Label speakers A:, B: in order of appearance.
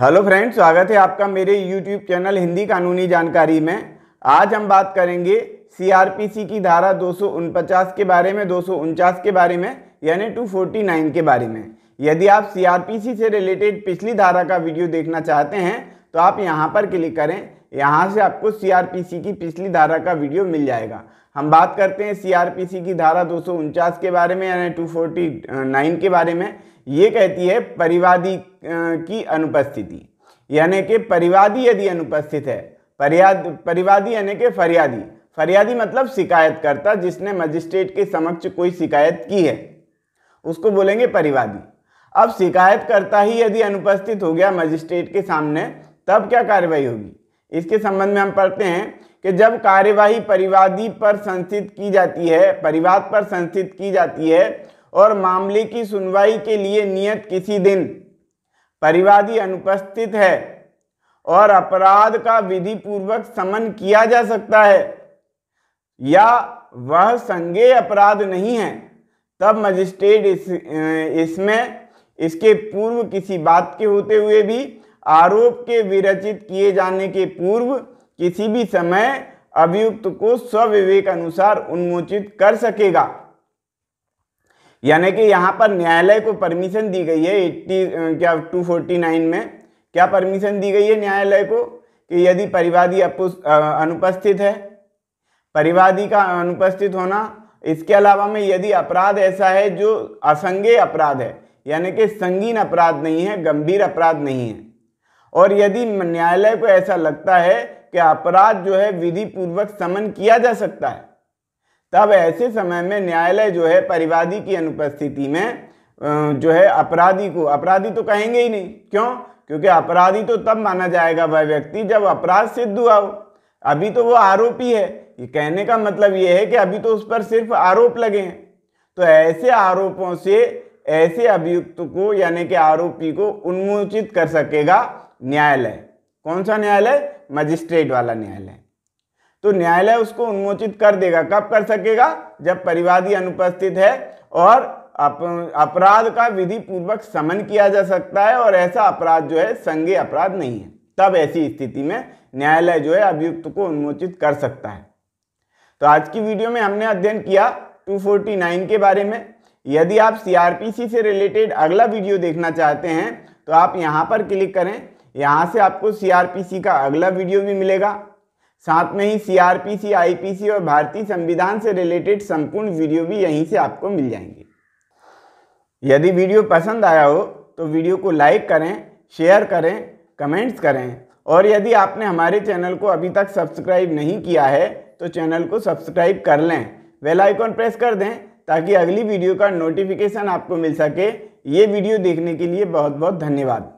A: hello friends स्वागत है आपका मेरे यूट्यूब चैनल हिंदी कानूनी जानकारी में आज हम बात करेंगे सीआरपीसी की धारा दो के बारे में दो के बारे में यानी 249 के बारे में यदि आप सीआरपीसी से रिलेटेड पिछली धारा का वीडियो देखना चाहते हैं तो आप यहाँ पर क्लिक करें यहाँ से आपको सी की पिछली धारा का वीडियो मिल जाएगा हम बात करते हैं सी की धारा दो के बारे में यानी टू के बारे में ये कहती है परिवादी की अनुपस्थिति यानी कि परिवादी यदि अनुपस्थित है परियाद परिवादी यानी कि फरियादी फरियादी मतलब शिकायतकर्ता जिसने मजिस्ट्रेट के समक्ष कोई शिकायत की है उसको बोलेंगे परिवादी अब शिकायतकर्ता ही यदि अनुपस्थित हो गया मजिस्ट्रेट के सामने तब क्या कार्यवाही होगी इसके संबंध में हम पढ़ते हैं कि जब कार्यवाही परिवादी पर संस्थित की जाती है परिवाद पर संस्थित की जाती है और मामले की सुनवाई के लिए नियत किसी दिन परिवादी अनुपस्थित है और अपराध का विधि पूर्वक समन किया जा सकता है या वह संज्ञेय अपराध नहीं है तब मजिस्ट्रेट इस इसमें इसके पूर्व किसी बात के होते हुए भी आरोप के विरचित किए जाने के पूर्व किसी भी समय अभियुक्त को स्वविवेक अनुसार उन्मोचित कर सकेगा यानी कि यहाँ पर न्यायालय को परमिशन दी गई है एट्टी क्या 249 में क्या परमिशन दी गई है न्यायालय को कि यदि परिवादी अनुपस्थित है परिवादी का अनुपस्थित होना इसके अलावा में यदि अपराध ऐसा है जो असंगे अपराध है यानी कि संगीन अपराध नहीं है गंभीर अपराध नहीं है और यदि न्यायालय को ऐसा लगता है कि अपराध जो है विधि पूर्वक समन किया जा सकता है तब ऐसे समय में न्यायालय जो है परिवादी की अनुपस्थिति में जो है अपराधी को अपराधी तो कहेंगे ही नहीं क्यों क्योंकि अपराधी तो तब माना जाएगा वह व्यक्ति जब अपराध सिद्ध हुआ हो अभी तो वो आरोपी है ये कहने का मतलब ये है कि अभी तो उस पर सिर्फ आरोप लगे हैं तो ऐसे आरोपों से ऐसे अभियुक्त को यानी कि आरोपी को उन्मोचित कर सकेगा न्यायालय कौन सा न्यायालय मजिस्ट्रेट वाला न्यायालय तो न्यायालय उसको उन्मोचित कर देगा कब कर सकेगा जब परिवादी अनुपस्थित है और अपराध का विधि पूर्वक समन किया जा सकता है और ऐसा अपराध जो है संज्ञ अपराध नहीं है तब ऐसी स्थिति में न्यायालय जो है अभियुक्त को उन्मोचित कर सकता है तो आज की वीडियो में हमने अध्ययन किया 249 के बारे में यदि आप सीआरपीसी से रिलेटेड अगला वीडियो देखना चाहते हैं तो आप यहाँ पर क्लिक करें यहाँ से आपको सीआरपीसी का अगला वीडियो भी मिलेगा साथ में ही सीआरपीसी, आईपीसी और भारतीय संविधान से रिलेटेड संपूर्ण वीडियो भी यहीं से आपको मिल जाएंगे यदि वीडियो पसंद आया हो तो वीडियो को लाइक करें शेयर करें कमेंट्स करें और यदि आपने हमारे चैनल को अभी तक सब्सक्राइब नहीं किया है तो चैनल को सब्सक्राइब कर लें वेलाइकॉन आइकॉन प्रेस कर दें ताकि अगली वीडियो का नोटिफिकेशन आपको मिल सके ये वीडियो देखने के लिए बहुत बहुत धन्यवाद